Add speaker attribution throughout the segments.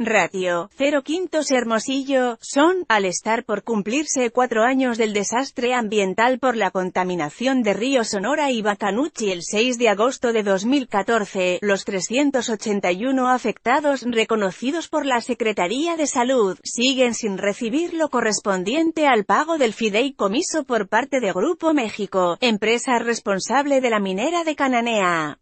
Speaker 1: Ratio 0 Quintos Hermosillo, son, al estar por cumplirse cuatro años del desastre ambiental por la contaminación de Río Sonora y Bacanuchi el 6 de agosto de 2014, los 381 afectados reconocidos por la Secretaría de Salud, siguen sin recibir lo correspondiente al pago del fideicomiso por parte de Grupo México, empresa responsable de la minera de Cananea.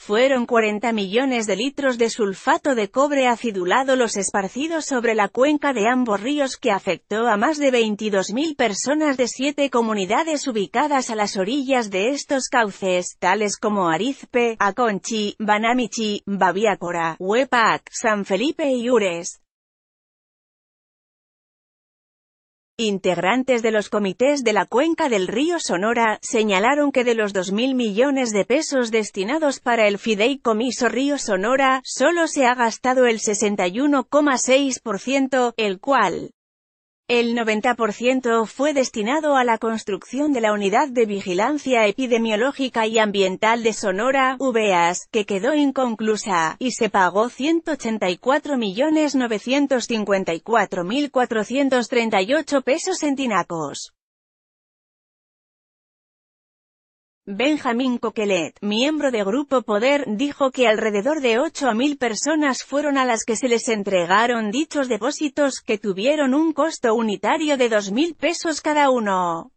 Speaker 1: Fueron 40 millones de litros de sulfato de cobre acidulado los esparcidos sobre la cuenca de ambos ríos que afectó a más de 22.000 personas de siete comunidades ubicadas a las orillas de estos cauces, tales como Arizpe, Aconchi, Banamichi, Babiácora, Huepac, San Felipe y Ures. Integrantes de los comités de la cuenca del río Sonora, señalaron que de los 2.000 millones de pesos destinados para el fideicomiso río Sonora, solo se ha gastado el 61,6%, el cual el 90% fue destinado a la construcción de la Unidad de Vigilancia Epidemiológica y Ambiental de Sonora, UBEAS, que quedó inconclusa, y se pagó 184.954.438 pesos en tinacos. Benjamín Coquelet, miembro de Grupo Poder, dijo que alrededor de 8 a 1000 personas fueron a las que se les entregaron dichos depósitos que tuvieron un costo unitario de 2000 pesos cada uno.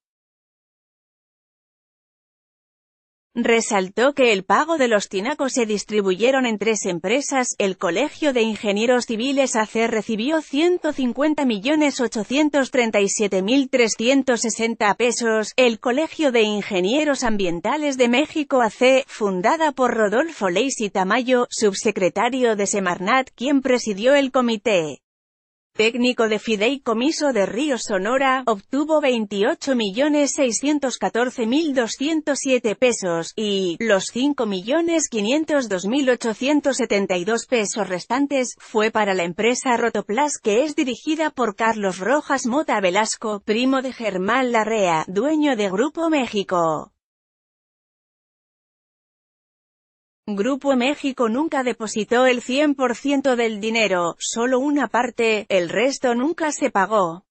Speaker 1: Resaltó que el pago de los tinacos se distribuyeron en tres empresas, el Colegio de Ingenieros Civiles AC recibió 150.837.360 pesos, el Colegio de Ingenieros Ambientales de México AC, fundada por Rodolfo Leisi Tamayo, subsecretario de Semarnat quien presidió el comité técnico de Fideicomiso de Río Sonora, obtuvo 28.614.207 pesos, y, los 5.502.872 pesos restantes, fue para la empresa Rotoplas que es dirigida por Carlos Rojas Mota Velasco, primo de Germán Larrea, dueño de Grupo México. Grupo México nunca depositó el 100% del dinero, solo una parte, el resto nunca se pagó.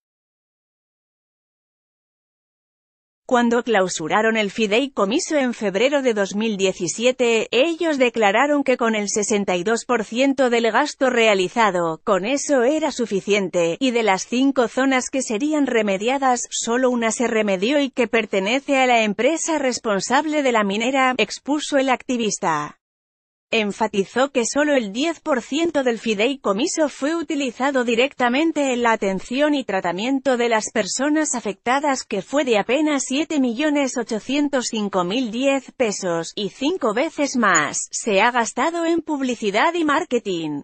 Speaker 1: Cuando clausuraron el fideicomiso en febrero de 2017, ellos declararon que con el 62% del gasto realizado, con eso era suficiente, y de las cinco zonas que serían remediadas, solo una se remedió y que pertenece a la empresa responsable de la minera, expuso el activista. Enfatizó que solo el 10% del fideicomiso fue utilizado directamente en la atención y tratamiento de las personas afectadas que fue de apenas 7.805.010 pesos, y cinco veces más, se ha gastado en publicidad y marketing.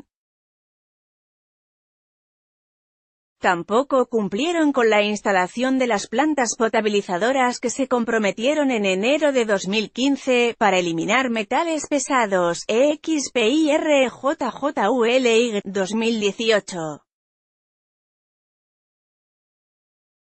Speaker 1: Tampoco cumplieron con la instalación de las plantas potabilizadoras que se comprometieron en enero de 2015, para eliminar metales pesados, EXPIRJJULY 2018.